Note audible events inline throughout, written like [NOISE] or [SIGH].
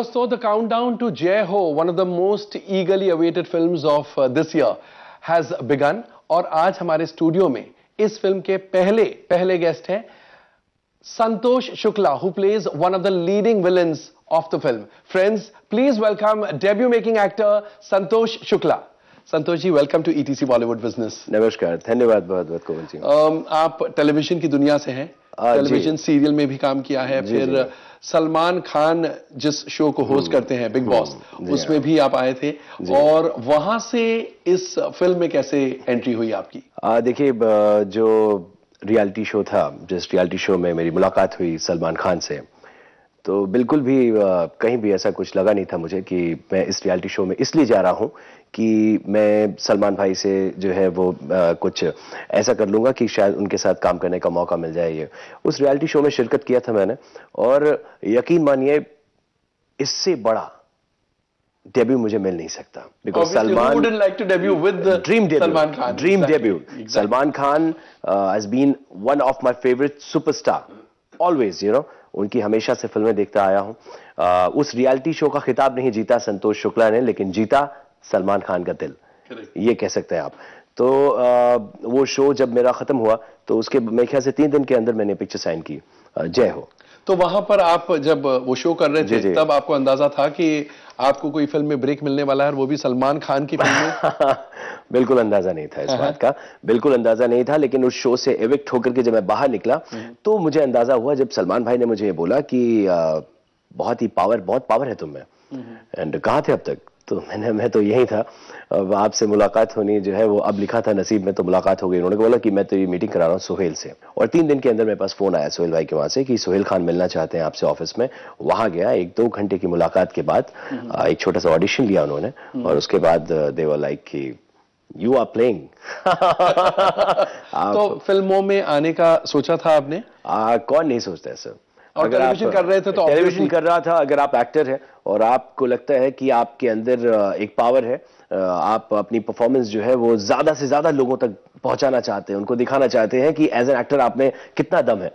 दोस्तों the count down to Jai Ho one of the most eagerly awaited film of this year has begun और आज हमारे studio में इस फिल्म के पहले पहले गेस्ट हैं Santosh Shukla who plays one of the leading villains of the film friends please welcome debut making actor Santosh Shukla Santosh ji welcome to ETC Bollywood business नमस्कार धन्यवाद बहुत बहुत कोविंद सिंह um, आप टेलीविजन की दुनिया से हैं हाँ, टेलीविजन सीरियल में भी काम किया है फिर सलमान खान जिस शो को होस्ट हम्म, करते हैं बिग बॉस हम्म, उसमें हाँ। भी आप आए थे और वहां से इस फिल्म में कैसे एंट्री हुई आपकी देखिए जो रियलिटी शो था जिस रियलिटी शो में मेरी मुलाकात हुई सलमान खान से तो बिल्कुल भी कहीं भी ऐसा कुछ लगा नहीं था मुझे कि मैं इस रियलिटी शो में इसलिए जा रहा हूं कि मैं सलमान भाई से जो है वो आ, कुछ ऐसा कर लूंगा कि शायद उनके साथ काम करने का मौका मिल जाए ये उस रियलिटी शो में शिरकत किया था मैंने और यकीन मानिए इससे बड़ा डेब्यू मुझे मिल नहीं सकता because Salman dream debut dream debut Salman Khan has been one of my favourite superstar always you know उनकी हमेशा से फिल्में देखता आया हूं उस रियलिटी शो का खिताब नहीं जीता संतोष शुक्ला ने लेकिन जीता सलमान खान का दिल ये कह सकते हैं आप तो आ, वो शो जब मेरा खत्म हुआ तो उसके मेरे ख्याल से तीन दिन के अंदर मैंने पिक्चर साइन की जय हो तो वहां पर आप जब वो शो कर रहे थे जी, जी. तब आपको अंदाजा था कि आपको कोई फिल्म में ब्रेक मिलने वाला है और वो भी सलमान खान की फिल्म [LAUGHS] बिल्कुल अंदाजा नहीं था इस हाँ, हाँ। बात का बिल्कुल अंदाजा नहीं था लेकिन उस शो से एविक्ट होकर के जब मैं बाहर निकला हम्म। तो मुझे अंदाजा हुआ जब सलमान भाई ने मुझे ये बोला कि बहुत ही पावर बहुत पावर है तुम एंड हम्म। कहा थे अब तक तो मैंने मैं तो यही था अब आपसे मुलाकात होनी जो है वो अब लिखा था नसीब में तो मुलाकात हो गई उन्होंने बोला कि मैं तो ये मीटिंग करा रहा हूँ सोहेल से और तीन दिन के अंदर मेरे पास फोन आया सोहेल भाई के वहां से कि सोहेल खान मिलना चाहते हैं आपसे ऑफिस में वहां गया एक दो घंटे की मुलाकात के बाद हम्म। एक छोटा सा ऑडिशन लिया उन्होंने हम्म। और उसके बाद देवर लाइक की यू आर प्लेइंग तो फिल्मों में आने का सोचा था आपने आ, कौन नहीं सोचता है सर और टेलीविजन कर रहे थे तो टेलीविजन कर रहा था अगर आप एक्टर हैं और आपको लगता है कि आपके अंदर एक पावर है आप अपनी परफॉर्मेंस जो है वो ज्यादा से ज्यादा लोगों तक पहुंचाना चाहते हैं उनको दिखाना चाहते हैं कि एज एन एक्टर आप में कितना दम है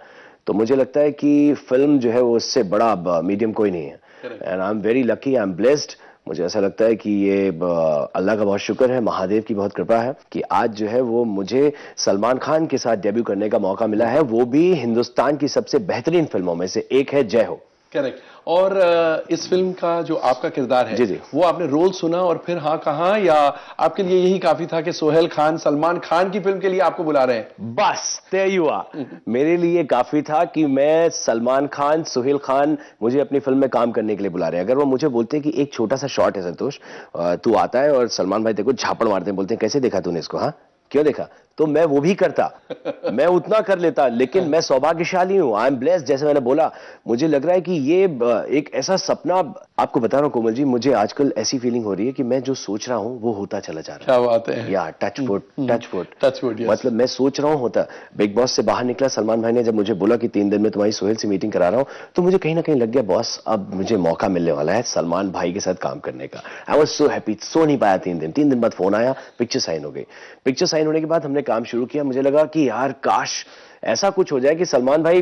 तो मुझे लगता है कि फिल्म जो है वो उससे बड़ा मीडियम कोई नहीं है and I am very lucky I am blessed मुझे ऐसा लगता है कि ये अल्लाह का बहुत शुक्र है महादेव की बहुत कृपा है कि आज जो है वो मुझे सलमान खान के साथ डेब्यू करने का मौका मिला है वो भी हिंदुस्तान की सबसे बेहतरीन फिल्मों में से एक है जय हो करेक्ट और इस फिल्म का जो आपका किरदार है जी जी वो आपने रोल सुना और फिर हाँ कहा या आपके लिए यही काफी था कि सोहेल खान सलमान खान की फिल्म के लिए आपको बुला रहे हैं बस तय युवा मेरे लिए काफी था कि मैं सलमान खान सोहेल खान मुझे अपनी फिल्म में काम करने के लिए बुला रहे हैं अगर वो मुझे बोलते कि एक छोटा सा शॉट है संतोष तू आता है और सलमान भाई देखो झापड़ मारते हैं बोलते हैं कैसे देखा तूने इसको हाँ क्यों देखा तो मैं वो भी करता [LAUGHS] मैं उतना कर लेता लेकिन मैं सौभाग्यशाली हूँ आई एम ब्लेस्ड जैसे मैंने बोला मुझे लग रहा है कि ये एक ऐसा सपना आपको बता रहा हूँ कोमल जी मुझे आजकल ऐसी फीलिंग हो रही है कि मैं जो सोच रहा हूँ वो होता चला जा रहा क्या बात है या touch foot touch foot touch foot मतलब मैं सोच रहा हूँ होता बिग बॉस से बाहर निकला सलमान भाई ने जब मुझे बोला कि तीन दिन में तुम्हारी सोहेल से मीटिंग करा रहा हूँ तो मुझे कहीं ना कहीं लग गया बॉस अब मुझे मौका मिलने वाला है सलमान भाई के साथ काम करने का I was so happy so नहीं पाया तीन दिन तीन दिन बाद फोन आया पिक्चर साइन हो गई पिक्चर साइन होने के बाद हमने काम शुरू किया मुझे लगा कि यार काश ऐसा कुछ हो जाए कि सलमान भाई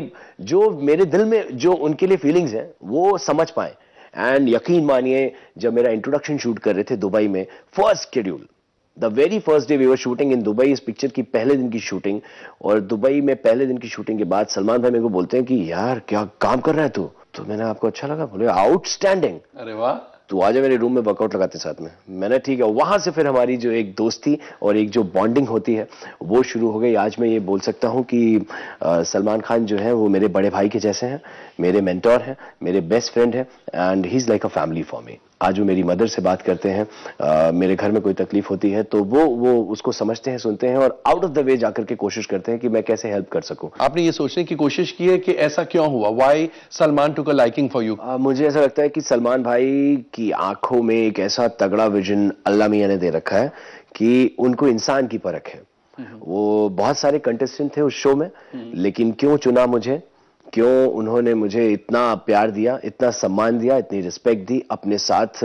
जो मेरे दिल में जो उनके लिए फीलिंग्स हैं वो समझ पाए एंड यकीन मानिए जब मेरा इंट्रोडक्शन शूट कर रहे थे दुबई में first schedule the very first day we were shooting in Dubai इस पिक्चर की पहले दिन की शूटिंग और दुबई में पहले दिन की शूटिंग के बाद सलमान भाई मेरे को बोलते हैं कि यार क्या काम कर रहा है तू तो मैंने आपको अच्छा लगा बोले आउटस्टैंडिंग अरे वाह तू आ जा मेरे रूम में वर्कआउट लगाते साथ में मैंने ठीक है वहां से फिर हमारी जो एक दोस्ती और एक जो बॉन्डिंग होती है वो शुरू हो गई आज मैं ये बोल सकता हूँ कि सलमान खान जो है वो मेरे बड़े भाई के जैसे हैं मेरे मेंटोर हैं मेरे बेस्ट फ्रेंड हैं and he is like a family for me आज वो मेरी मदर से बात करते हैं आ, मेरे घर में कोई तकलीफ होती है तो वो वो उसको समझते हैं सुनते हैं और आउट ऑफ द वे जाकर के कोशिश करते हैं कि मैं कैसे हेल्प कर सकूं आपने ये सोचने की कोशिश की है कि ऐसा क्यों हुआ वाई सलमान टू का लाइकिंग फॉर यू मुझे ऐसा लगता है कि सलमान भाई की आंखों में एक ऐसा तगड़ा विजन अल्लाह मियाँ ने दे रखा है कि उनको इंसान की परख है हम्म। वो बहुत सारे कंटेस्टेंट थे उस शो में हम्म। लेकिन क्यों चुना मुझे क्यों उन्होंने मुझे इतना प्यार दिया इतना सम्मान दिया इतनी रिस्पेक्ट दी अपने साथ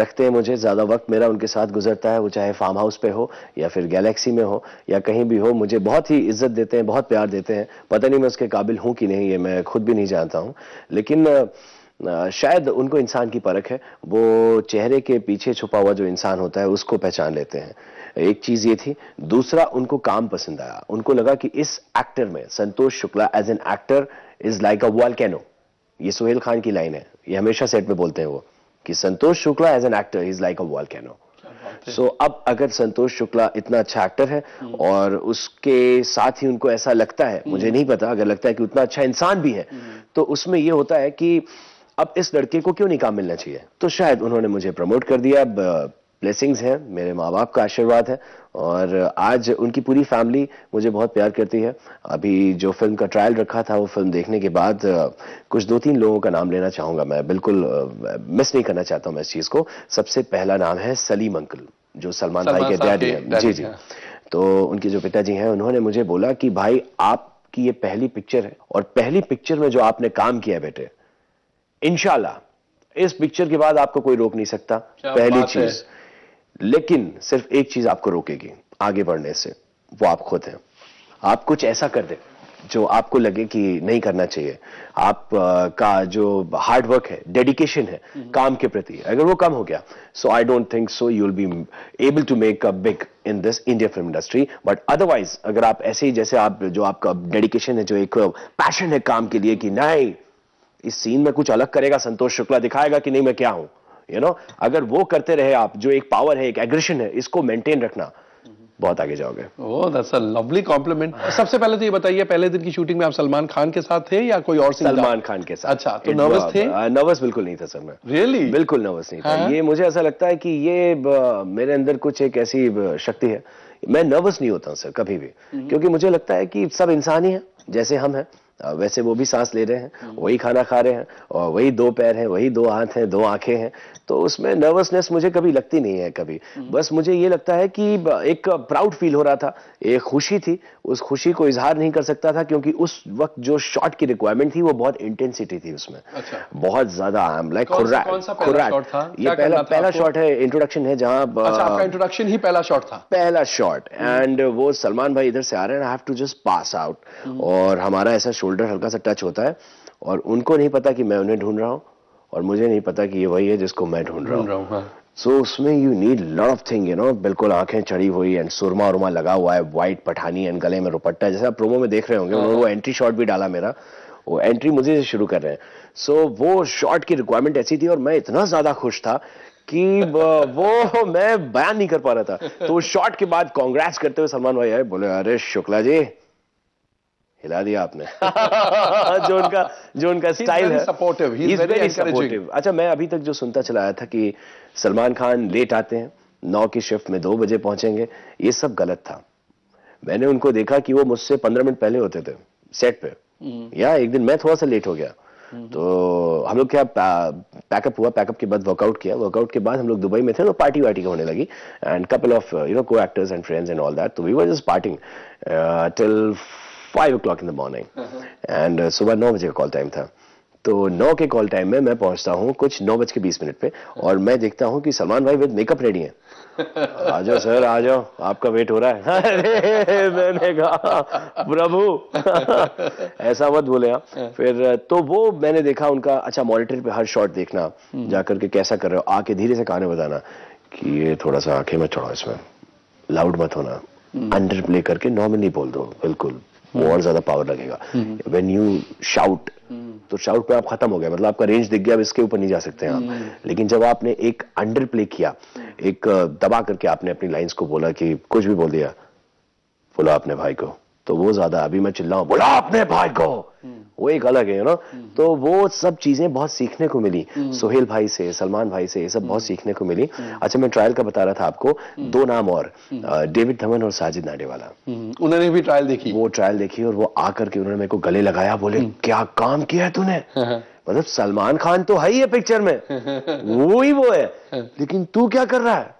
रखते हैं मुझे ज़्यादा वक्त मेरा उनके साथ गुजरता है वो चाहे फार्म हाउस पे हो या फिर गैलेक्सी में हो या कहीं भी हो मुझे बहुत ही इज्जत देते हैं बहुत प्यार देते हैं पता नहीं मैं उसके काबिल हूँ कि नहीं ये मैं खुद भी नहीं जानता हूँ लेकिन शायद उनको इंसान की परख है वो चेहरे के पीछे छुपा हुआ जो इंसान होता है उसको पहचान लेते हैं एक चीज ये थी दूसरा उनको काम पसंद आया उनको लगा कि इस एक्टर में Santosh Shukla as an actor is like a cannon ये सुहेल खान की लाइन है ये हमेशा सेट में बोलते हैं वो कि Santosh Shukla as an actor is like a cannon so अब अगर संतोष शुक्ला इतना अच्छा एक्टर है और उसके साथ ही उनको ऐसा लगता है मुझे नहीं पता अगर लगता है कि उतना अच्छा इंसान भी है तो उसमें यह होता है कि अब इस लड़के को क्यों नहीं काम मिलना चाहिए तो शायद उन्होंने मुझे प्रमोट कर दिया ब्लेसिंग्स हैं मेरे माँ बाप का आशीर्वाद है और आज उनकी पूरी फैमिली मुझे बहुत प्यार करती है अभी जो फिल्म का ट्रायल रखा था वो फिल्म देखने के बाद कुछ दो तीन लोगों का नाम लेना चाहूँगा मैं बिल्कुल मिस नहीं करना चाहता हूँ मैं इस चीज़ को सबसे पहला नाम है सलीम अंकल जो सलमान भाई के डैडी हैं जी जी तो उनके जो पिताजी हैं उन्होंने मुझे बोला कि भाई आपकी ये पहली पिक्चर है और पहली पिक्चर में जो आपने काम किया बेटे इनशाला इस पिक्चर के बाद आपको कोई रोक नहीं सकता पहली चीज़ लेकिन सिर्फ एक चीज आपको रोकेगी आगे बढ़ने से वो आप खुद हैं आप कुछ ऐसा कर दे जो आपको लगे कि नहीं करना चाहिए आप आ, का जो हार्ड वर्क है डेडिकेशन है हम्म। काम के प्रति अगर वो कम हो गया so I don't think so you will be able to make a big in this India film industry but otherwise अगर आप ऐसे ही जैसे आप जो आपका डेडिकेशन है जो एक पैशन है काम के लिए कि नहीं इस सीन में कुछ अलग करेगा संतोष शुक्ला दिखाएगा कि नहीं मैं क्या हूं यू नो अगर वो करते रहे आप जो एक पावर है एक एग्रेशन है इसको मेंटेन रखना बहुत आगे जाओगे oh that's a lovely compliment सबसे पहले तो ये बताइए पहले दिन की शूटिंग में आप सलमान खान के साथ थे या कोई और सलमान खान के साथ अच्छा तो नर्वस थे नर्वस बिल्कुल नहीं था सर मैं रियली really? बिल्कुल नर्वस नहीं था हाँ? ये मुझे ऐसा लगता है कि ये मेरे अंदर कुछ एक ऐसी शक्ति है मैं नर्वस नहीं होता सर कभी भी हम्म। क्योंकि मुझे लगता है कि सब इंसान ही है जैसे हम हैं वैसे वो भी सांस ले रहे हैं वही खाना खा रहे हैं और वही दो पैर हैं वही दो हाथ हैं दो आंखें हैं तो उसमें नर्वसनेस मुझे कभी लगती नहीं है कभी हम्म। बस मुझे ये लगता है कि एक प्राउड फील हो रहा था एक खुशी थी उस खुशी को इजहार नहीं कर सकता था क्योंकि उस वक्त जो शॉट की रिक्वायरमेंट थी वो बहुत इंटेंसिटी थी उसमें अच्छा। बहुत ज्यादा लाइक ये पहला पहला शॉट है इंट्रोडक्शन है जहाँ इंट्रोडक्शन अच्छा, ही पहला शॉट था पहला शॉट एंड हम्म। वो सलमान भाई इधर से आ रहे हैं I have to just pass out और हमारा ऐसा शोल्डर हल्का सा टच होता है और उनको नहीं पता कि मैं उन्हें ढूंढ रहा हूँ और मुझे नहीं पता कि ये वही है जिसको मैं ढूंढ रहा हूँ सो हाँ। so, उसमें you need lot of thing you know बिल्कुल आंखें चढ़ी हुई एंड सुरमा उरमा लगा हुआ है व्हाइट पठानी एंड गले में रुपट्टा जैसे आप प्रोमो में देख रहे होंगे उन्होंने वो एंट्री हाँ। शॉट भी डाला मेरा वो एंट्री मुझे से शुरू कर रहे हैं सो so, वो शॉट की रिक्वायरमेंट ऐसी थी और मैं इतना ज्यादा खुश था कि [LAUGHS] वो मैं बयान नहीं कर पा रहा था तो उस शॉट के बाद कांग्रेस करते हुए सलमान भाई आए बोले अरे शुक्ला जी हिला दिया आपने [LAUGHS] [LAUGHS] जो उनका जो उनका स्टाइल है सपोर्टिव ही सपोर्टिव अच्छा मैं अभी तक जो सुनता चला आया था कि सलमान खान लेट आते हैं नौ की शिफ्ट में दो बजे पहुंचेंगे ये सब गलत था मैंने उनको देखा कि वो मुझसे पंद्रह मिनट पहले होते थे सेट पे हम्म। या एक दिन मैं थोड़ा सा लेट हो गया हम्म। तो हम लोग क्या पैकअप हुआ पैकअप के बाद वर्कआउट किया वर्कआउट के बाद हम लोग दुबई में थे तो पार्टी वार्टी होने लगी and couple of you know co actors and friends and all that तो we were just partying till five o'clock in the morning and सुबह नौ बजे का कॉल टाइम था तो नौ के कॉल टाइम में मैं पहुंचता हूं कुछ नौ बज के बीस मिनट पे और मैं देखता हूं कि सलमान भाई विद मेकअप रेडी है आ जाओ सर आ जाओ आपका वेट हो रहा है [LAUGHS] अरे मैंने कहा प्रभु [LAUGHS] ऐसा मत बोले आप हाँ। फिर uh, तो वो मैंने देखा उनका अच्छा मॉनिटर पे हर शॉट देखना हम्म। जाकर के कैसा कर रहे हो आके धीरे से कहने बताना कि ये थोड़ा सा आंखें मत चढ़ाओ इसमें लाउड मत होना अंडर हम्म। प्ले करके नॉर्मली बोल दो बिल्कुल और ज्यादा पावर लगेगा वेन यू शाउट तो शाउट पे आप खत्म हो गया मतलब आपका रेंज दिख गया अब इसके ऊपर नहीं जा सकते हैं आप लेकिन जब आपने एक अंडर प्ले किया एक दबा करके आपने अपनी लाइंस को बोला कि कुछ भी बोल दिया बोला आपने भाई को तो वो ज्यादा अभी मैं चिल्लाऊ बोला अपने भाई को वो एक अलग है ना तो वो सब चीजें बहुत सीखने को मिली सोहेल भाई से सलमान भाई से ये सब बहुत सीखने को मिली अच्छा मैं ट्रायल का बता रहा था आपको दो नाम और डेविड धवन और साजिद नाडे वाला उन्होंने भी ट्रायल देखी वो ट्रायल देखी और वो आकर के उन्होंने मेरे को गले लगाया बोले हम्म। क्या काम किया है तूने [LAUGHS] हाँ, हाँ। मतलब सलमान खान तो है ही है पिक्चर में [LAUGHS] वो ही वो है हाँ। लेकिन तू क्या कर रहा है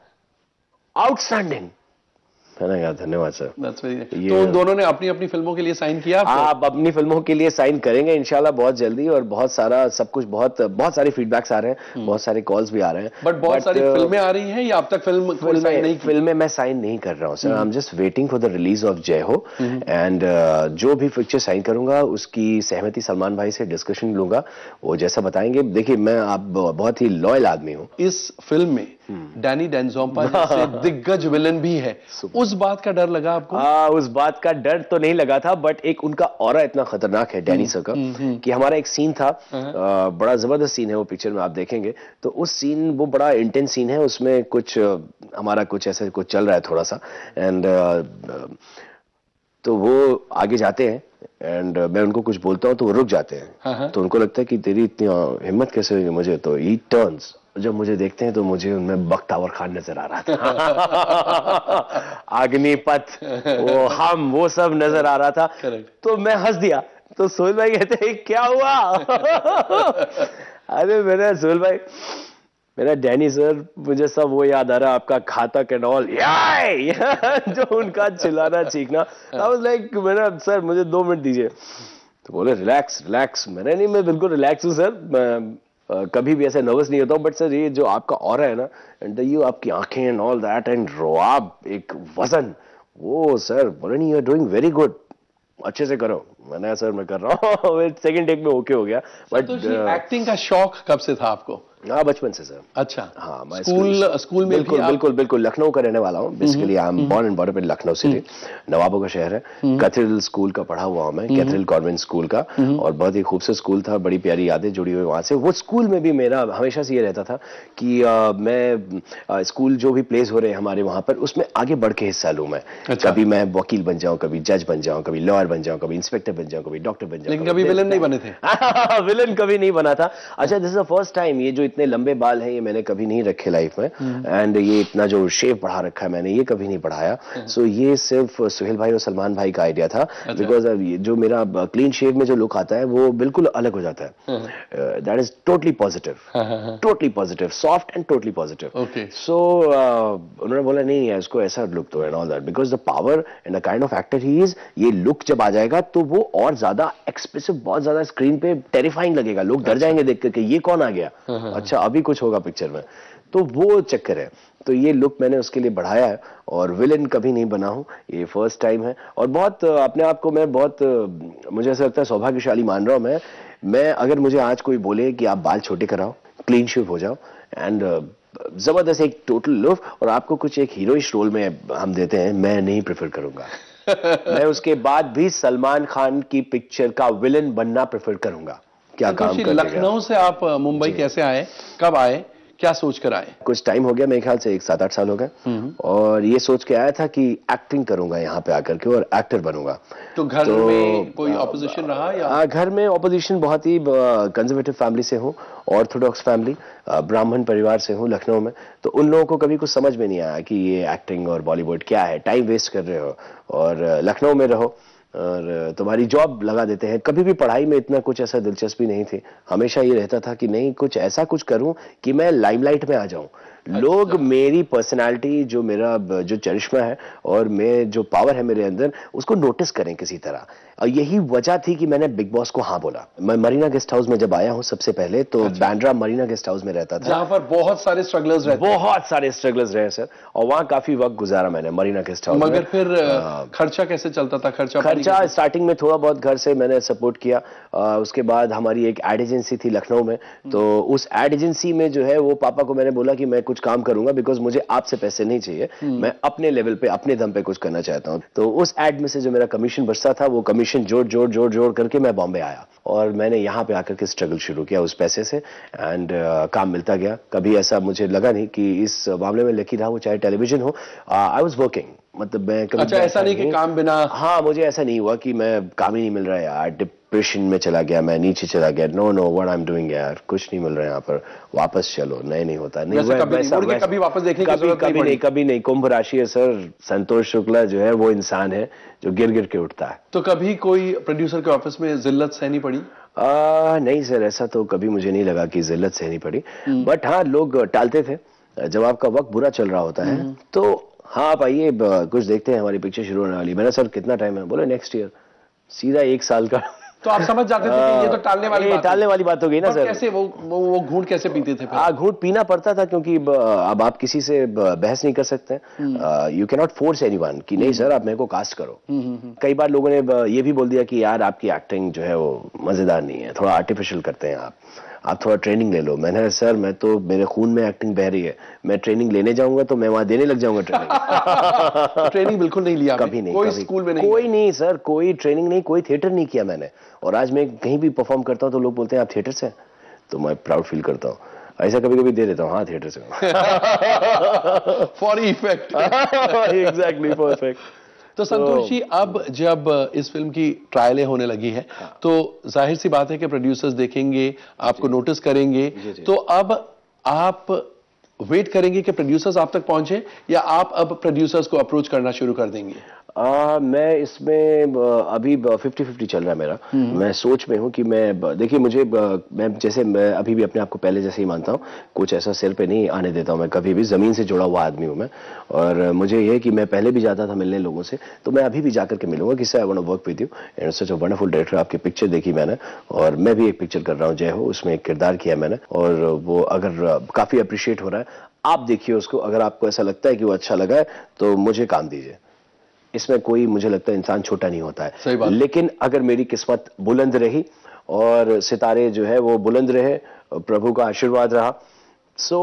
आउटस्टैंडिंग मैंने कहा धन्यवाद सर तो उन दोनों ने अपनी अपनी फिल्मों के लिए साइन किया आप अपनी फिल्मों के लिए साइन करेंगे इनशाला बहुत जल्दी और बहुत सारा सब कुछ बहुत बहुत सारे फीडबैक्स आ रहे हैं हम्म। बहुत सारे कॉल्स भी आ रहे हैं बट बहुत सारी uh, फिल्में आ रही हैं या अब तक फिल्म फिल्में मैं साइन नहीं कर रहा हूँ sir I am just waiting for the release of Jai Ho and जो भी पिक्चर साइन करूंगा उसकी सहमति सलमान भाई से डिस्कशन लूंगा वो जैसा बताएंगे देखिए मैं आप बहुत ही लॉयल आदमी हूँ इस फिल्म में हम्म। डैनी डेंजोम्पा जैसे [LAUGHS] दिग्गज विलन भी है उस बात का डर लगा आपको आ, उस बात का डर तो नहीं लगा था बट एक उनका और इतना खतरनाक है डैनी सर हम्म, का हम्म, कि हमारा एक सीन था हाँ, हाँ। आ, बड़ा जबरदस्त सीन है वो पिक्चर में आप देखेंगे तो उस सीन वो बड़ा इंटेंस सीन है उसमें कुछ हमारा कुछ ऐसे कुछ चल रहा है थोड़ा सा एंड तो वो आगे जाते हैं एंड uh, मैं उनको कुछ बोलता हूँ तो वो रुक जाते हैं हाँ, तो उनको लगता है कि तेरी इतनी हिम्मत कैसे हुई मुझे तो ही टर्न्स जब मुझे देखते हैं तो मुझे उनमें बख्तावर खान नजर आ रहा था [LAUGHS] अग्निपथ वो हम वो सब नजर आ रहा था तो मैं हंस दिया तो सोहेल भाई कहते हैं क्या हुआ [LAUGHS] अरे मेरा सोहेल भाई मेरा डैनी सर मुझे सब वो याद आ रहा है आपका खाता एंड ऑल [LAUGHS] जो उनका चिल्लाना चीखना लाइक मेरा सर मुझे दो मिनट दीजिए तो बोले रिलैक्स रिलैक्स मैंने नहीं मैं बिल्कुल रिलैक्स हूँ सर कभी भी ऐसे नर्वस नहीं होता बट सर ये जो आपका और है ना एंड यू आपकी आंखें एंड ऑल दैट एंड रोआब एक वजन वो सर बोले you are doing very good अच्छे से करो मैंने सर मैं कर रहा हूँ सेकंड [LAUGHS] टेक में ओके हो गया बट एक्टिंग तो uh, का शौक कब से था आपको हाँ बचपन से सर अच्छा हाँ मैं स्कूल स्कूल में बिल्कुल बिल्कुल बिल्कुल लखनऊ का रहने वाला हूँ basically I am born and border in Lucknow city हम्म। नवाबों का शहर है कैथेड्रल हम्म। स्कूल का पढ़ा हुआ हूँ मैं कैथेड्रल कॉन्वेंट स्कूल का हम्म। और बहुत ही खूबसूरत स्कूल था बड़ी प्यारी यादें जुड़ी हुई वहाँ से वो स्कूल में भी मेरा हमेशा से ये रहता था कि मैं स्कूल जो भी प्लेस हो रहे हैं हमारे वहाँ पर उसमें आगे बढ़ के हिस्सा लूँ मैं अच्छा। कभी मैं वकील बन जाऊँ कभी जज बन जाऊँ कभी लॉयर बन जाऊँ कभी इंस्पेक्टर बन जाऊँ कभी डॉक्टर बन जाऊँ कभी विलन नहीं बने थे विलन [LAUGHS] कभी नहीं बना था अच्छा this is the first time ये जो इतने लंबे बाल हैं ये मैंने कभी नहीं रखे लाइफ में एंड हम्म। ये इतना जो शेप बढ़ा रखा है मैंने ये कभी नहीं बढ़ाया सो हम्म। so, ये सिर्फ सुहेल भाई और सलमान भाई का आइडिया था बिकॉज अच्छा। जो मेरा क्लीन शेप में जो लुक आता है वो बिल्कुल अलग हो जाता है that is totally positive totally positive soft and totally positive so उन्होंने बोला नहीं है इसको ऐसा लुक तो and all that because the power and the kind of actor he is ये लुक जब आ जाएगा तो वो और ज्यादा एक्सप्रेसिव बहुत ज्यादा स्क्रीन पे टेरिफाइंग लगेगा लोग डर अच्छा। जाएंगे देख के ये कौन आ गया हाँ, हाँ। अच्छा अभी कुछ होगा पिक्चर में तो वो चक्कर है तो ये लुक मैंने उसके लिए बढ़ाया है और विलन कभी नहीं बना हूँ ये फर्स्ट टाइम है और बहुत अपने आप को मैं बहुत मुझे ऐसा लगता है सौभाग्यशाली मान रहा हूँ मैं मैं अगर मुझे आज कोई बोले कि आप बाल छोटे कराओ क्लीन शिव हो जाओ एंड जबरदस्त एक टोटल लुक और आपको कुछ एक हीरोइश रोल में हम देते हैं मैं नहीं प्रेफर करूंगा [LAUGHS] मैं उसके बाद भी सलमान खान की पिक्चर का विलन बनना प्रेफर करूंगा क्या तो काम लखनऊ से आप मुंबई कैसे आए कब आए क्या सोच कर आए कुछ टाइम हो गया मेरे ख्याल से एक सात आठ साल हो गए हम्म। और ये सोच के आया था कि एक्टिंग करूंगा यहाँ पे आकर के और एक्टर बनूंगा तो घर तो, में कोई ऑपोजिशन रहा या आ, हाँ, घर में ऑपोजिशन बहुत ही कंजर्वेटिव फैमिली से हूँ ऑर्थोडॉक्स फैमिली ब्राह्मण परिवार से हूँ लखनऊ में तो उन लोगों को कभी कुछ समझ में नहीं आया कि ये एक्टिंग और बॉलीवुड क्या है टाइम वेस्ट कर रहे हो और लखनऊ में रहो और तुम्हारी जॉब लगा देते हैं कभी भी पढ़ाई में इतना कुछ ऐसा दिलचस्पी नहीं थी हमेशा ये रहता था कि नहीं कुछ ऐसा कुछ करूं कि मैं लाइमलाइट में आ जाऊं अच्छा। लोग मेरी पर्सनालिटी जो मेरा जो चरिश्मा है और मैं जो पावर है मेरे अंदर उसको नोटिस करें किसी तरह और यही वजह थी कि मैंने बिग बॉस को हाँ बोला मैं मरीना गेस्ट हाउस में जब आया हूँ सबसे पहले तो बैंड्रा मरीना गेस्ट हाउस में रहता था जहाँ पर बहुत सारे स्ट्रगलर्स रहे बहुत सारे स्ट्रगलर्स रहे सर और वहाँ काफी वक्त गुजारा मैंने मरीना गेस्ट हाउस मगर फिर हाँ। खर्चा कैसे चलता था खर्चा खर्चा स्टार्टिंग में थोड़ा बहुत घर से मैंने सपोर्ट किया उसके बाद हमारी एक एड एजेंसी थी लखनऊ में हम्म। तो उस एड एजेंसी में जो है वो पापा को मैंने बोला कि मैं कुछ काम करूंगा बिकॉज मुझे आपसे पैसे नहीं चाहिए हम्म। मैं अपने लेवल पे अपने दम पे कुछ करना चाहता हूँ तो उस एड में से जो मेरा कमीशन बचता था वो कमीशन कमीशन जोड़ जोड़ जोड़ जोड़ करके मैं बॉम्बे आया और मैंने यहाँ पे आकर के स्ट्रगल शुरू किया उस पैसे से एंड uh, काम मिलता गया कभी ऐसा मुझे लगा नहीं कि इस मामले में लकी रहा वो चाहे टेलीविजन हो आई वॉज वर्किंग मतलब मैं कभी अच्छा ऐसा नहीं कि काम बिना हाँ मुझे ऐसा नहीं हुआ कि मैं काम ही नहीं मिल रहा है यार डिप्रेशन में चला गया मैं नीचे चला गया no no what I am doing यार कुछ नहीं मिल रहा यहाँ पर वापस चलो नहीं नहीं होता नहीं वै, कभी, वैसा, वैसा, कभी वापस देखने कभी, कभी, कभी नहीं कभी नहीं कुंभ राशि है सर संतोष शुक्ला जो है वो इंसान है जो गिर गिर के उठता है तो कभी कोई प्रोड्यूसर के ऑफिस में जिल्लत सहनी पड़ी आ, नहीं सर ऐसा तो कभी मुझे नहीं लगा कि जिल्लत सहनी पड़ी बट हम्म। हाँ लोग टालते थे जब आपका वक्त बुरा चल रहा होता है हम्म। तो हाँ आप आइए कुछ देखते हैं हमारी पिक्चर शुरू होने वाली मैंने सर कितना टाइम है बोले नेक्स्ट ईयर सीधा एक साल का तो आप समझ जाते थे कि ये तो टालने वाली हाँ, बात टालने वाली बात हो गई ना सर कैसे वो वो घूट कैसे पीते थे हाँ घूट पीना पड़ता था क्योंकि अब आप किसी से बहस नहीं कर सकते you can not force anyone कि नहीं हम्म। सर आप मेरे को कास्ट करो हम्म, हम्म, कई बार लोगों ने ये भी बोल दिया कि यार आपकी एक्टिंग जो है वो मजेदार नहीं है थोड़ा आर्टिफिशियल करते हैं आप आप थोड़ा ट्रेनिंग ले लो मैंने सर मैं तो मेरे खून में एक्टिंग बह रही है मैं ट्रेनिंग लेने जाऊंगा तो मैं वहां देने लग जाऊंगा ट्रेनिंग ट्रेनिंग [LAUGHS] बिल्कुल नहीं लिया कभी नहीं कोई स्कूल में नहीं कोई नहीं सर कोई ट्रेनिंग नहीं कोई थिएटर नहीं किया मैंने और आज मैं कहीं भी परफॉर्म करता हूँ तो लोग बोलते हैं आप थिएटर से तो मैं प्राउड फील करता हूँ ऐसा कभी कभी दे देता हूँ हाँ थिएटर से फॉर इफेक्ट एग्जैक्टली परफेक्ट तो संतोष जी तो- अब जब इस फिल्म की ट्रायलें होने लगी है हाँ। तो जाहिर सी बात है कि प्रोड्यूसर्स देखेंगे आपको नोटिस करेंगे तो अब आप वेट करेंगे कि प्रोड्यूसर्स आप तक पहुंचे या आप अब प्रोड्यूसर्स को अप्रोच करना शुरू कर देंगे आ, मैं इसमें अभी फिफ्टी फिफ्टी चल रहा है मेरा हम्म। मैं सोच में हूँ कि मैं देखिए मुझे मैं जैसे मैं अभी भी अपने आप को पहले जैसे ही मानता हूँ कुछ ऐसा सेल पे नहीं आने देता हूँ मैं कभी भी ज़मीन से जुड़ा हुआ आदमी हूँ मैं और मुझे ये कि मैं पहले भी जाता था मिलने लोगों से तो मैं अभी भी जाकर के मिलूंगा किससे sir I work with you and such a wonderful director आपकी पिक्चर देखी मैंने और मैं भी एक पिक्चर कर रहा हूँ जय हो उसमें एक किरदार किया मैंने और वो अगर काफ़ी अप्रिशिएट हो रहा है आप देखिए उसको अगर आपको ऐसा लगता है कि वो अच्छा लगा है तो मुझे काम दीजिए इसमें कोई मुझे लगता है इंसान छोटा नहीं होता है लेकिन अगर मेरी किस्मत बुलंद रही और सितारे जो है वो बुलंद रहे प्रभु का आशीर्वाद रहा सो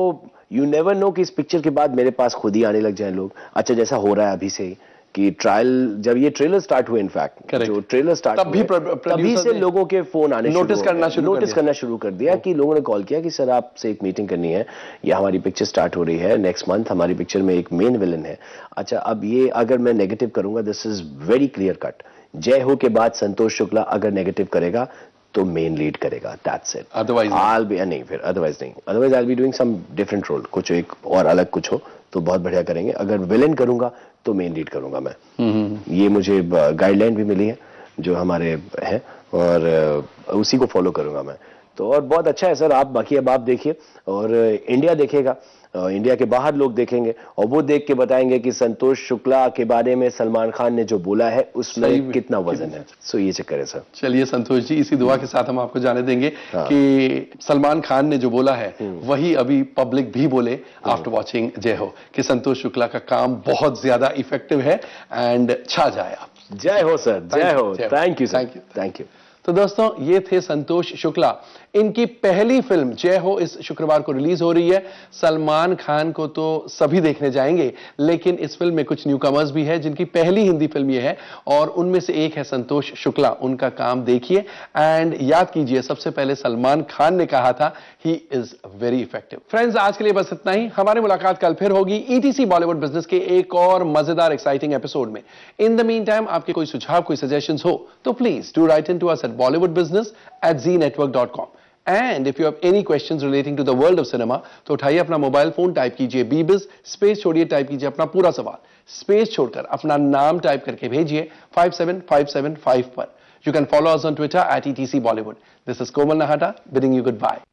यू नेवर नो कि इस पिक्चर के बाद मेरे पास खुद ही आने लग जाए लोग अच्छा जैसा हो रहा है अभी से ही कि ट्रायल जब ये ट्रेलर स्टार्ट हुए इनफैक्ट जो ट्रेलर स्टार्ट तब भी तभी से लोगों के फोन आने नोटिस करना शुरू नोटिस करना शुरू कर दिया कि लोगों ने कॉल किया कि सर आपसे एक मीटिंग करनी है या हमारी पिक्चर स्टार्ट हो रही है नेक्स्ट मंथ हमारी पिक्चर में एक मेन विलन है अच्छा अब ये अगर मैं नेगेटिव करूंगा this is very clear cut Jai Ho के बाद संतोष शुक्ला अगर नेगेटिव करेगा तो मेन लीड करेगा that's it otherwise I'll be नहीं फिर अदरवाइज नहीं otherwise I be doing some different role कुछ एक और अलग कुछ हो तो बहुत बढ़िया करेंगे अगर विलेन करूंगा तो मेन लीड करूंगा मैं mm-hmm. ये मुझे गाइडलाइन uh, भी मिली है जो हमारे है और uh, उसी को फॉलो करूंगा मैं तो और बहुत अच्छा है सर आप बाकी अब आप देखिए और इंडिया देखेगा इंडिया के बाहर लोग देखेंगे और वो देख के बताएंगे कि संतोष शुक्ला के बारे में सलमान खान ने जो बोला है उसमें कितना वजन है सो ये चक्कर है सर चलिए संतोष जी इसी दुआ हम्म। के साथ हम आपको जाने देंगे हाँ। कि सलमान खान ने जो बोला है हम्म। वही अभी पब्लिक भी बोले आफ्टर हम्म। वॉचिंग जय हो कि संतोष शुक्ला का काम बहुत ज्यादा इफेक्टिव है एंड छा जाए आप जय हो sir Jai Ho thank you thank you thank you तो दोस्तों ये थे संतोष शुक्ला इनकी पहली फिल्म जय हो इस शुक्रवार को रिलीज हो रही है सलमान खान को तो सभी देखने जाएंगे लेकिन इस फिल्म में कुछ न्यू कमर्स भी है जिनकी पहली हिंदी फिल्म ये है और उनमें से एक है संतोष शुक्ला उनका काम देखिए एंड याद कीजिए सबसे पहले सलमान खान ने कहा था he is very effective friends आज के लिए बस इतना ही हमारी मुलाकात कल फिर होगी ईटीसी बॉलीवुड बिजनेस के एक और मजेदार एक्साइटिंग एपिसोड में इन द मीन टाइम आपके कोई सुझाव कोई सजेशन हो तो please do write in to uh at bollywoodbusiness at znetwork.com. And if you have any questions relating to the world of cinema, तो उठाइए अपना मोबाइल फोन टाइप कीजिए बीबिस स्पेस छोड़िए टाइप कीजिए अपना पूरा सवाल स्पेस छोड़कर अपना नाम टाइप करके भेजिए 57575 पर you can follow us on Twitter at E T C Bollywood this is Komal Nahta bidding you good bye